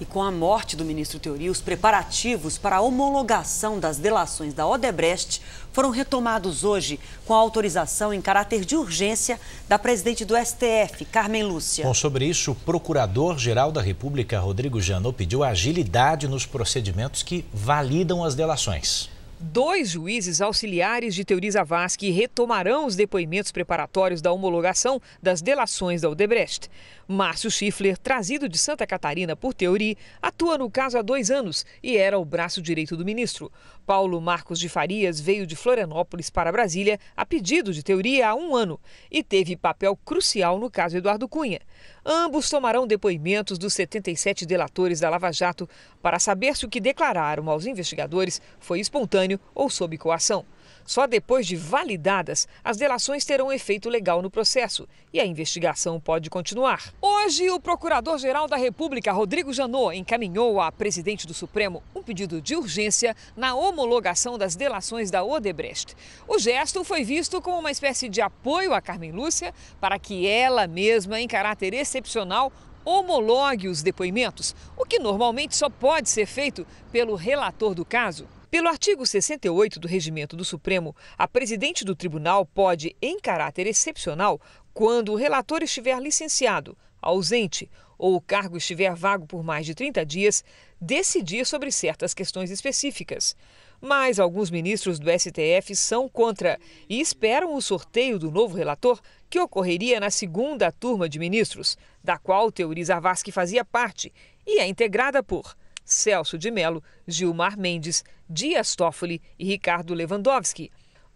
E com a morte do ministro Teori, os preparativos para a homologação das delações da Odebrecht foram retomados hoje com a autorização em caráter de urgência da presidente do STF, Carmen Lúcia. Bom, sobre isso, o Procurador-Geral da República, Rodrigo Janot, pediu agilidade nos procedimentos que validam as delações. Dois juízes auxiliares de Teori Zavascki retomarão os depoimentos preparatórios da homologação das delações da Odebrecht. Márcio Schiffler, trazido de Santa Catarina por Teori, atua no caso há dois anos e era o braço direito do ministro. Paulo Marcos de Farias veio de Florianópolis para Brasília a pedido de Teori há um ano e teve papel crucial no caso Eduardo Cunha. Ambos tomarão depoimentos dos 77 delatores da Lava Jato para saber se o que declararam aos investigadores foi espontâneo espontâneo ou sob coação. Só depois de validadas, as delações terão efeito legal no processo e a investigação pode continuar. Hoje, o Procurador-Geral da República, Rodrigo Janot, encaminhou à presidente do Supremo um pedido de urgência na homologação das delações da Odebrecht. O gesto foi visto como uma espécie de apoio a Carmen Lúcia para que ela mesma, em caráter excepcional, homologue os depoimentos, o que normalmente só pode ser feito pelo relator do caso. Pelo artigo 68 do Regimento do Supremo, a presidente do tribunal pode, em caráter excepcional, quando o relator estiver licenciado, ausente ou o cargo estiver vago por mais de 30 dias, decidir sobre certas questões específicas. Mas alguns ministros do STF são contra e esperam o sorteio do novo relator, que ocorreria na segunda turma de ministros, da qual Teori Zavascki fazia parte e é integrada por Celso de Mello, Gilmar Mendes, Dias Toffoli e Ricardo Lewandowski.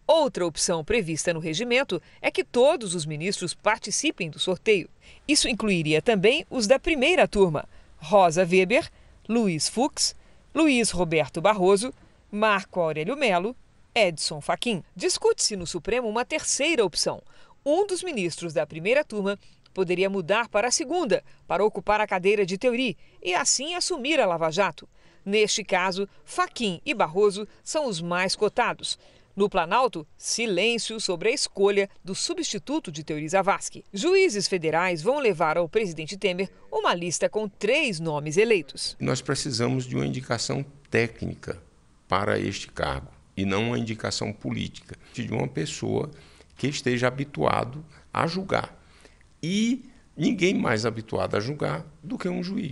Outra opção prevista no regimento é que todos os ministros participem do sorteio. Isso incluiria também os da primeira turma: Rosa Weber, Luiz Fux, Luiz Roberto Barroso, Marco Aurélio Melo, Edson Fachin. Discute-se no Supremo uma terceira opção. Um dos ministros da primeira turma poderia mudar para a segunda, para ocupar a cadeira de Teori e assim assumir a Lava Jato. Neste caso, Faquim e Barroso são os mais cotados. No Planalto, silêncio sobre a escolha do substituto de Teori Zavascki. Juízes federais vão levar ao presidente Temer uma lista com três nomes eleitos. Nós precisamos de uma indicação técnica para este cargo e não uma indicação política de uma pessoa que esteja habituado a julgar e ninguém mais habituado a julgar do que um juiz.